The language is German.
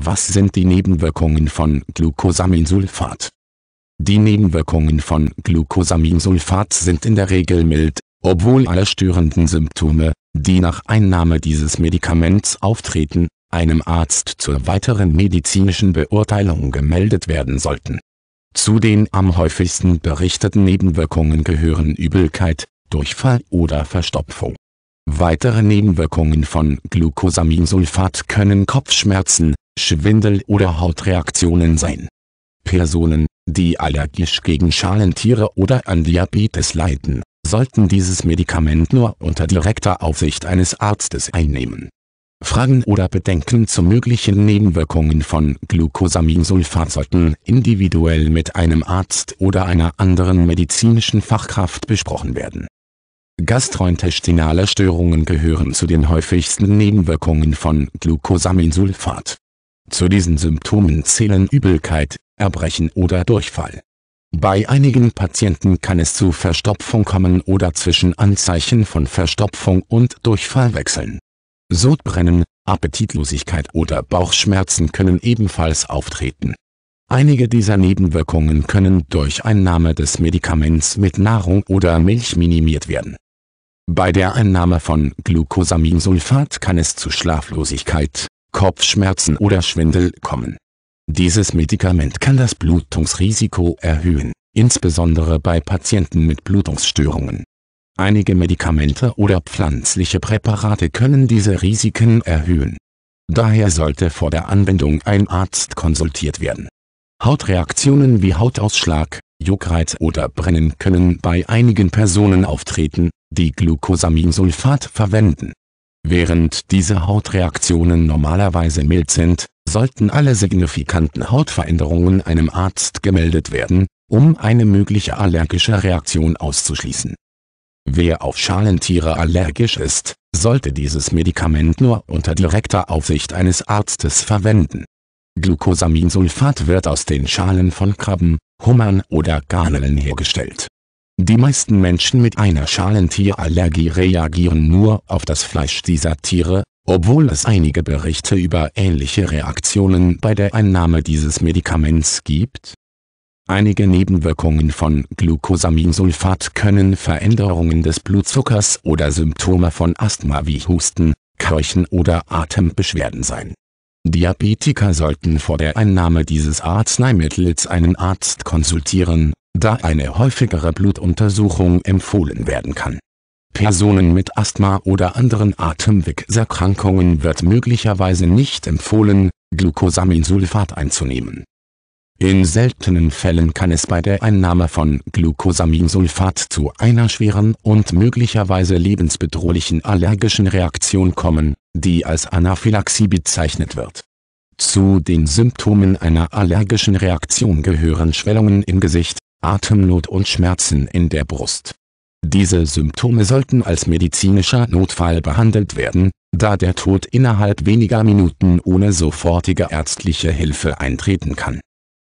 Was sind die Nebenwirkungen von Glucosaminsulfat? Die Nebenwirkungen von Glucosaminsulfat sind in der Regel mild, obwohl alle störenden Symptome, die nach Einnahme dieses Medikaments auftreten, einem Arzt zur weiteren medizinischen Beurteilung gemeldet werden sollten. Zu den am häufigsten berichteten Nebenwirkungen gehören Übelkeit, Durchfall oder Verstopfung. Weitere Nebenwirkungen von Glucosaminsulfat können Kopfschmerzen, Schwindel oder Hautreaktionen sein. Personen, die allergisch gegen Schalentiere oder an Diabetes leiden, sollten dieses Medikament nur unter direkter Aufsicht eines Arztes einnehmen. Fragen oder Bedenken zu möglichen Nebenwirkungen von Glucosaminsulfat sollten individuell mit einem Arzt oder einer anderen medizinischen Fachkraft besprochen werden. Gastrointestinale Störungen gehören zu den häufigsten Nebenwirkungen von Glucosaminsulfat zu diesen Symptomen zählen Übelkeit, Erbrechen oder Durchfall. Bei einigen Patienten kann es zu Verstopfung kommen oder zwischen Anzeichen von Verstopfung und Durchfall wechseln. Sodbrennen, Appetitlosigkeit oder Bauchschmerzen können ebenfalls auftreten. Einige dieser Nebenwirkungen können durch Einnahme des Medikaments mit Nahrung oder Milch minimiert werden. Bei der Einnahme von Glucosaminsulfat kann es zu Schlaflosigkeit, Kopfschmerzen oder Schwindel kommen. Dieses Medikament kann das Blutungsrisiko erhöhen, insbesondere bei Patienten mit Blutungsstörungen. Einige Medikamente oder pflanzliche Präparate können diese Risiken erhöhen. Daher sollte vor der Anwendung ein Arzt konsultiert werden. Hautreaktionen wie Hautausschlag, Juckreiz oder Brennen können bei einigen Personen auftreten, die Glucosaminsulfat verwenden Während diese Hautreaktionen normalerweise mild sind, sollten alle signifikanten Hautveränderungen einem Arzt gemeldet werden, um eine mögliche allergische Reaktion auszuschließen. Wer auf Schalentiere allergisch ist, sollte dieses Medikament nur unter direkter Aufsicht eines Arztes verwenden. Glucosaminsulfat wird aus den Schalen von Krabben, Hummern oder Garnelen hergestellt. Die meisten Menschen mit einer Schalentierallergie reagieren nur auf das Fleisch dieser Tiere, obwohl es einige Berichte über ähnliche Reaktionen bei der Einnahme dieses Medikaments gibt. Einige Nebenwirkungen von Glucosaminsulfat können Veränderungen des Blutzuckers oder Symptome von Asthma wie Husten, Keuchen oder Atembeschwerden sein. Diabetiker sollten vor der Einnahme dieses Arzneimittels einen Arzt konsultieren da eine häufigere Blutuntersuchung empfohlen werden kann. Personen mit Asthma oder anderen Atemwegserkrankungen wird möglicherweise nicht empfohlen, Glucosaminsulfat einzunehmen. In seltenen Fällen kann es bei der Einnahme von Glucosaminsulfat zu einer schweren und möglicherweise lebensbedrohlichen allergischen Reaktion kommen, die als Anaphylaxie bezeichnet wird. Zu den Symptomen einer allergischen Reaktion gehören Schwellungen im Gesicht, Atemnot und Schmerzen in der Brust. Diese Symptome sollten als medizinischer Notfall behandelt werden, da der Tod innerhalb weniger Minuten ohne sofortige ärztliche Hilfe eintreten kann